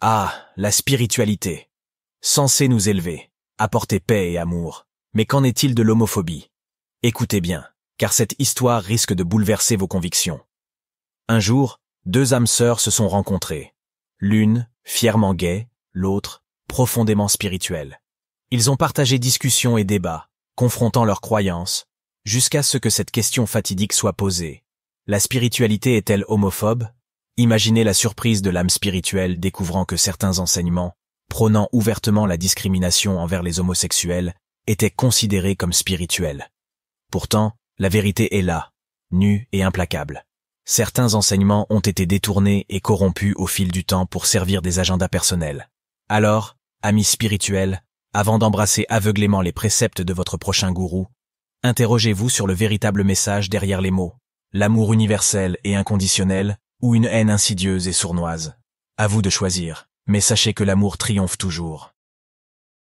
Ah, la spiritualité. Censée nous élever, apporter paix et amour. Mais qu'en est-il de l'homophobie Écoutez bien, car cette histoire risque de bouleverser vos convictions. Un jour, deux âmes sœurs se sont rencontrées. L'une, fièrement gaie, l'autre, profondément spirituelle. Ils ont partagé discussions et débats, confrontant leurs croyances, jusqu'à ce que cette question fatidique soit posée. La spiritualité est-elle homophobe Imaginez la surprise de l'âme spirituelle découvrant que certains enseignements, prônant ouvertement la discrimination envers les homosexuels, étaient considérés comme spirituels. Pourtant, la vérité est là, nue et implacable. Certains enseignements ont été détournés et corrompus au fil du temps pour servir des agendas personnels. Alors, amis spirituels, avant d'embrasser aveuglément les préceptes de votre prochain gourou, interrogez-vous sur le véritable message derrière les mots. L'amour universel et inconditionnel, ou une haine insidieuse et sournoise. À vous de choisir, mais sachez que l'amour triomphe toujours.